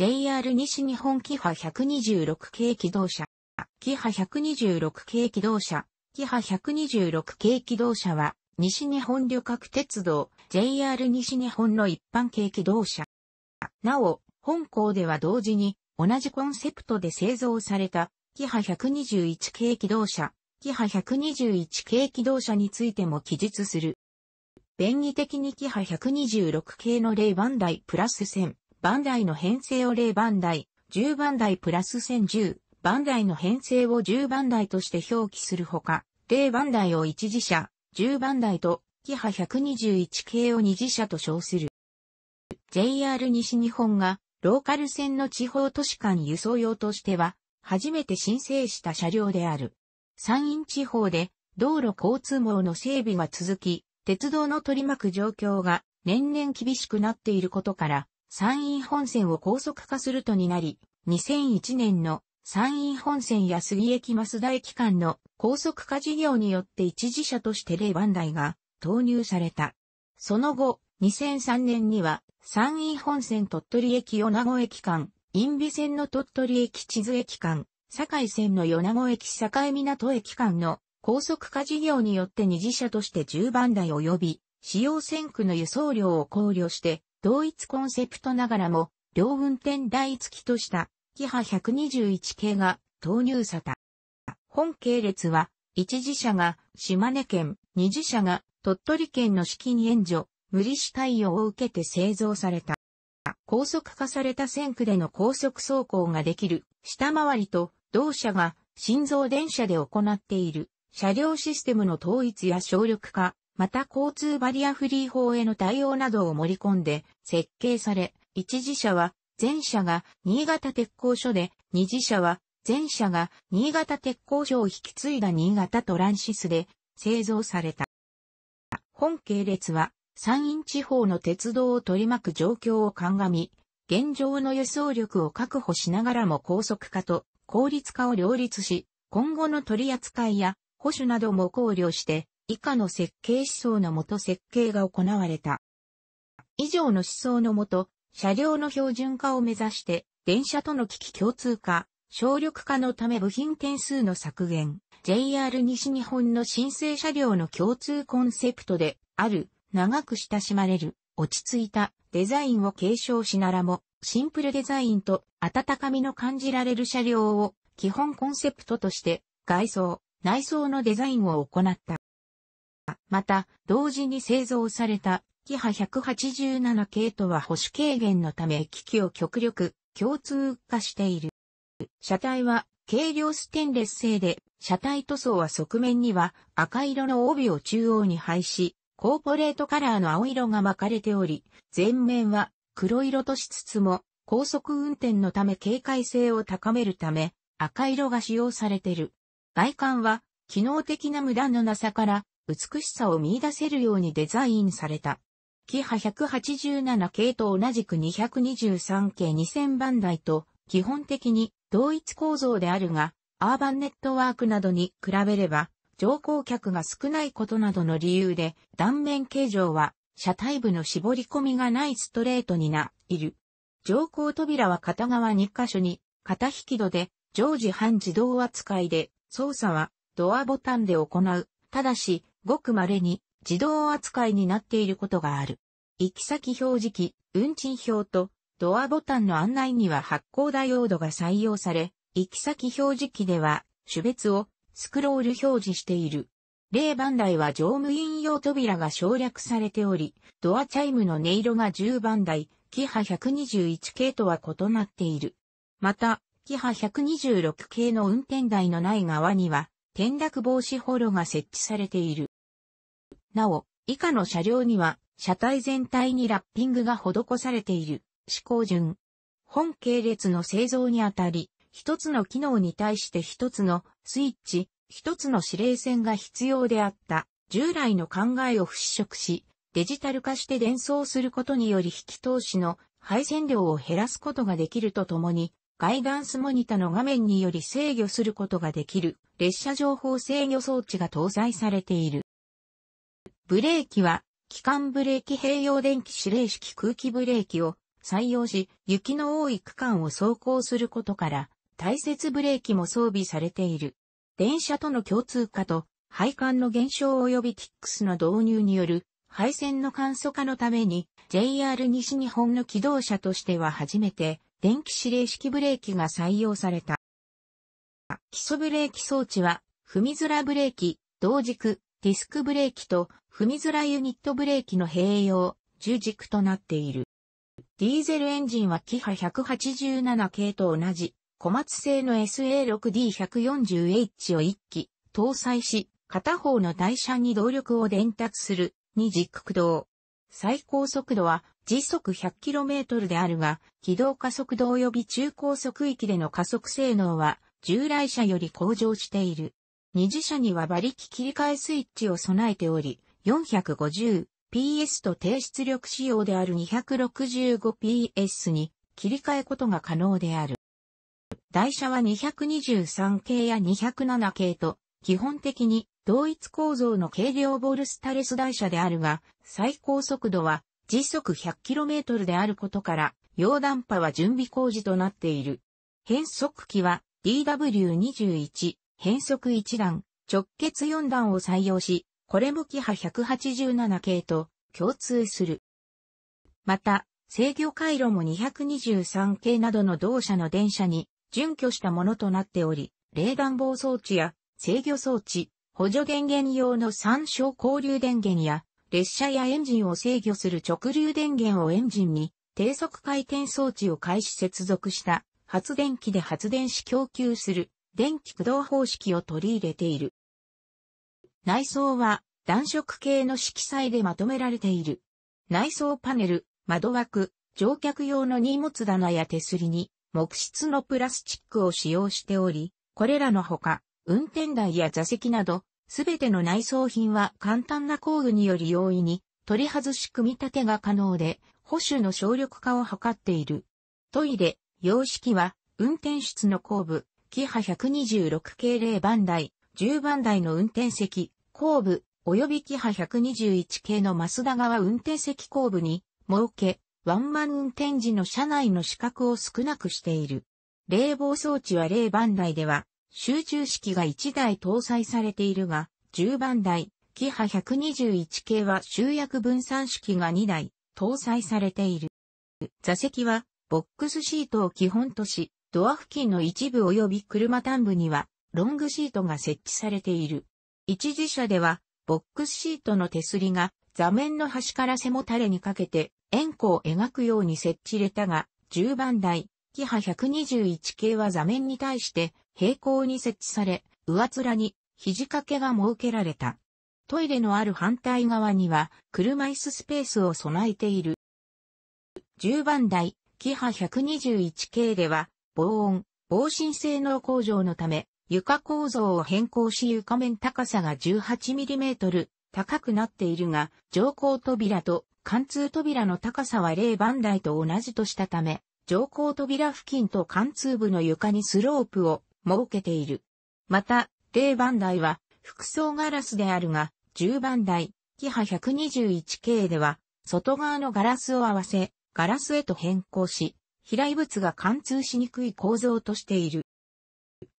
JR 西日本キハ126系機動車。キハ126系機動車。キハ126系機動車は、西日本旅客鉄道、JR 西日本の一般系機動車。なお、本校では同時に、同じコンセプトで製造された、キハ121系機動車、キハ121系機動車についても記述する。便宜的にキハ126系の例番台プラス1000、バンダイの編成を0番台、10番台プラス1010ダイの編成を10番台として表記するほか、0番台を1次車、10番台と、キハ121系を2次車と称する。JR 西日本が、ローカル線の地方都市間輸送用としては、初めて申請した車両である。山陰地方で、道路交通網の整備が続き、鉄道の取り巻く状況が年々厳しくなっていることから、山院本線を高速化するとになり、2001年の山院本線や杉駅増田駅間の高速化事業によって一時車として0番台が投入された。その後、2003年には山陰本線鳥取駅米子駅間、陰備線の鳥取駅地図駅間、堺線の米子駅境港駅間の高速化事業によって二次車として10番台及び、使用線区の輸送量を考慮して、同一コンセプトながらも、両運転第一機とした、キハ121系が投入された。本系列は、一次車が島根県、二次車が鳥取県の資金援助、無利子対応を受けて製造された。高速化された線区での高速走行ができる下回りと同社が心臓電車で行っている車両システムの統一や省力化、また交通バリアフリー法への対応などを盛り込んで設計され、一次社は前者が新潟鉄工所で、二次社は前者が新潟鉄工所を引き継いだ新潟トランシスで製造された。本系列は山陰地方の鉄道を取り巻く状況を鑑み、現状の輸送力を確保しながらも高速化と効率化を両立し、今後の取り扱いや保守なども考慮して以下の設計思想のもと設計が行われた。以上の思想のもと、車両の標準化を目指して、電車との機器共通化、省力化のため部品点数の削減、JR 西日本の申請車両の共通コンセプトである、長く親しまれる、落ち着いたデザインを継承しならも、シンプルデザインと温かみの感じられる車両を基本コンセプトとして、外装、内装のデザインを行った。また、同時に製造された、キハ187系とは保守軽減のため機器を極力共通化している。車体は軽量ステンレス製で、車体塗装は側面には赤色の帯を中央に配し、コーポレートカラーの青色が巻かれており、前面は黒色としつつも、高速運転のため警戒性を高めるため、赤色が使用されている。外観は、機能的な無駄のなさから、美しさを見出せるようにデザインされた。キハ187系と同じく223系2000番台と基本的に同一構造であるが、アーバンネットワークなどに比べれば、乗降客が少ないことなどの理由で、断面形状は車体部の絞り込みがないストレートにな、いる。乗降扉は片側2箇所に、片引き戸で、常時半自動扱いで、操作はドアボタンで行う。ただし、ごく稀に自動扱いになっていることがある。行き先表示器、運賃表とドアボタンの案内には発光ダイオードが採用され、行き先表示器では種別をスクロール表示している。例番台は乗務員用扉が省略されており、ドアチャイムの音色が10番台、キハ121系とは異なっている。また、キハ126系の運転台のない側には、転落防止ホロが設置されている。なお、以下の車両には、車体全体にラッピングが施されている、思考順。本系列の製造にあたり、一つの機能に対して一つのスイッチ、一つの指令線が必要であった、従来の考えを払拭し、デジタル化して伝送することにより引き通しの配線量を減らすことができるとともに、ガイダンスモニタの画面により制御することができる列車情報制御装置が搭載されている。ブレーキは、機関ブレーキ併用電気指令式空気ブレーキを採用し、雪の多い区間を走行することから、大雪ブレーキも装備されている。電車との共通化と、配管の減少及び TIX の導入による、配線の簡素化のために、JR 西日本の機動車としては初めて、電気指令式ブレーキが採用された。基礎ブレーキ装置は、踏みづらブレーキ、同軸、ディスクブレーキと踏みづらユニットブレーキの併用、重軸となっている。ディーゼルエンジンはキハ187系と同じ、小松製の SA6D140H を1機搭載し、片方の台車に動力を伝達する二軸駆動。最高速度は時速 100km であるが、軌道加速度及び中高速域での加速性能は従来車より向上している。二次車には馬力切り替えスイッチを備えており、450PS と低出力仕様である 265PS に切り替えことが可能である。台車は223系や207系と基本的に同一構造の軽量ボルスタレス台車であるが、最高速度は時速 100km であることから、溶断波は準備工事となっている。変速機は DW21 変速1段、直結4段を採用し、これも機ハ187系と共通する。また、制御回路も223系などの同社の電車に準拠したものとなっており、冷暖房装置や制御装置、補助電源用の参照交流電源や、列車やエンジンを制御する直流電源をエンジンに低速回転装置を開始接続した発電機で発電し供給する電気駆動方式を取り入れている。内装は暖色系の色彩でまとめられている。内装パネル、窓枠、乗客用の荷物棚や手すりに木質のプラスチックを使用しており、これらのほか、運転台や座席など、すべての内装品は簡単な工具により容易に取り外し組み立てが可能で、保守の省力化を図っている。トイレ、洋式は、運転室の後部、キハ126系0番台、10番台の運転席、後部、及びキハ121系の増田側運転席後部に、設け、ワンマン運転時の車内の死角を少なくしている。冷房装置は0番台では、集中式が1台搭載されているが、10番台、キハ121系は集約分散式が2台搭載されている。座席はボックスシートを基本とし、ドア付近の一部及び車端部にはロングシートが設置されている。一時車ではボックスシートの手すりが座面の端から背もたれにかけて円弧を描くように設置れたが、10番台、キハ121系は座面に対して平行に設置され、上面に肘掛けが設けられた。トイレのある反対側には車椅子スペースを備えている。10番台、キハ121系では、防音、防振性能向上のため、床構造を変更し床面高さが 18mm 高くなっているが、乗降扉と貫通扉の高さは0番台と同じとしたため、乗降扉付近と貫通部の床にスロープを設けている。また、0番台は、服装ガラスであるが、10番台、キハ 121K では、外側のガラスを合わせ、ガラスへと変更し、飛来物が貫通しにくい構造としている。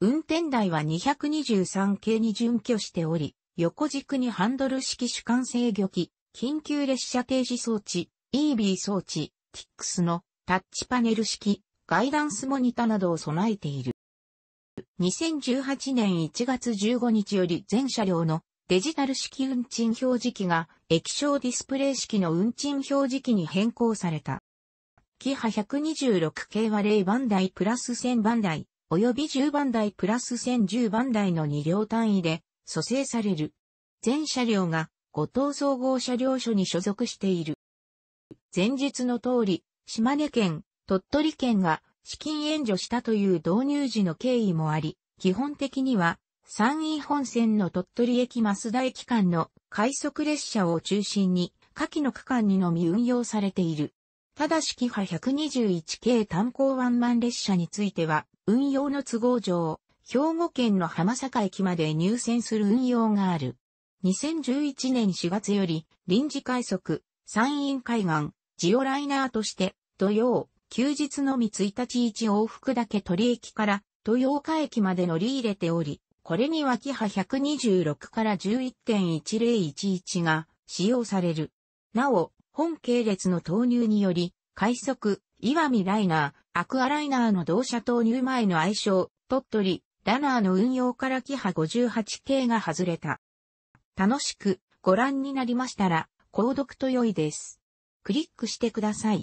運転台は 223K に準拠しており、横軸にハンドル式主管制御機、緊急列車停止装置、EB 装置、TIX のタッチパネル式、ガイダンスモニタなどを備えている。2018年1月15日より全車両のデジタル式運賃表示器が液晶ディスプレイ式の運賃表示器に変更された。キハ126系は0番台プラス1000番台、よび10番台プラス1010番台の2両単位で蘇生される。全車両が五藤総合車両所に所属している。前述の通り、島根県、鳥取県が資金援助したという導入時の経緯もあり、基本的には山陰本線の鳥取駅増田駅間の快速列車を中心に、下記の区間にのみ運用されている。ただし、キハ121系炭鉱ワンマン列車については、運用の都合上、兵庫県の浜坂駅まで入線する運用がある。2011年4月より、臨時快速、山陰海岸、ジオライナーとして、土曜、休日のみ1日1往復だけ取駅から豊岡駅まで乗り入れており、これにはキハ126から11.1011が使用される。なお、本系列の投入により、快速、岩見ライナー、アクアライナーの同社投入前の愛称、鳥取、ラナーの運用からキハ58系が外れた。楽しくご覧になりましたら、購読と良いです。クリックしてください。